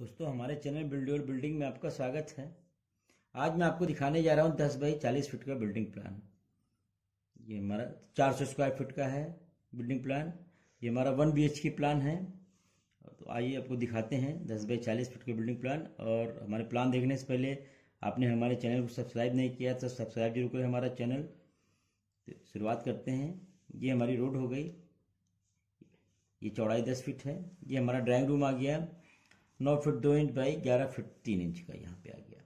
दोस्तों हमारे channel building और बिल्डिंग में आपका स्वागत है आज मैं आपको दिखाने जा रहा हूँ दस बाई चालीस फीट का बिल्डिंग प्लान ये हमारा चार सौ स्क्वायर फीट का है बिल्डिंग प्लान ये हमारा one B H K plan है तो आइए आपको दिखाते हैं दस बाई चालीस फीट का बिल्डिंग प्लान और हमारे प्लान देखने से पहले आपने हमारे चैनल को सब्सक्राइब नहीं किया तो सब्सक्राइब जरूर करें हमारा चैनल तो शुरुआत करते हैं ये हमारी रोड हो गई ये चौड़ाई दस फीट है ये हमारा ड्राइंग रूम आ गया नौ फिट दो इंच बाई ग्यारह फिट तीन इंच का यहाँ पे आ गया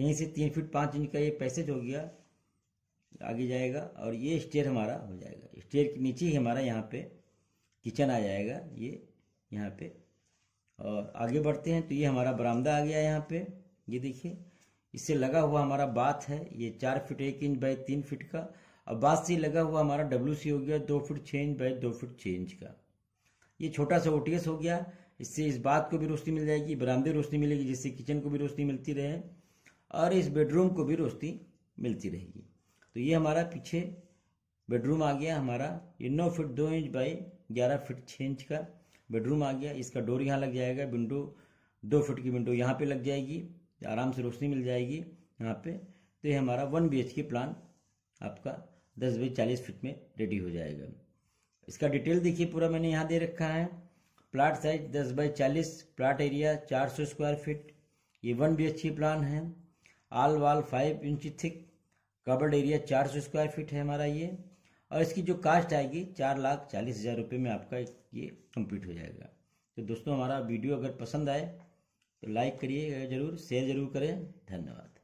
यहीं से तीन फिट पाँच इंच का ये पैसेज हो गया आगे जाएगा और ये स्टेयर हमारा हो जाएगा स्टेयर के नीचे ही हमारा यहाँ पे किचन आ जाएगा ये यहाँ पे और आगे बढ़ते हैं तो ये हमारा बरामदा आ गया यहाँ पे ये देखिए इससे लगा हुआ हमारा बाथ है ये चार फिट एक इंच बाई तीन फिट का और बाथ से लगा हुआ हमारा डब्ल्यू सी हो गया दो फिट छः इंच बाई दो फिट छः इंच का ये छोटा सा ओ हो गया इससे इस बात को भी रोशनी मिल जाएगी बरामदे रोशनी मिलेगी जिससे किचन को भी रोशनी मिलती रहे और इस बेडरूम को भी रोशनी मिलती रहेगी तो ये हमारा पीछे बेडरूम आ गया हमारा ये नौ फिट दो इंच बाई ग्यारह फिट छः इंच का बेडरूम आ गया इसका डोर यहाँ लग जाएगा विंडो दो फिट की विंडो यहाँ पे लग जाएगी आराम से रोशनी मिल जाएगी यहाँ पे तो ये हमारा वन बी के प्लान आपका दस बाई चालीस फिट में रेडी हो जाएगा इसका डिटेल देखिए पूरा मैंने यहाँ दे रखा है प्लाट साइज दस बाई चालीस प्लाट एरिया चार सौ स्क्वायर फीट ये वन बी एच प्लान है all wall five inch thick covered area चार सौ स्क्वायर फीट है हमारा ये और इसकी जो कास्ट आएगी चार लाख चालीस हज़ार रुपये में आपका ये कंप्लीट हो जाएगा तो दोस्तों हमारा वीडियो अगर पसंद आए तो लाइक करिए ज़रूर शेयर ज़रूर करें धन्यवाद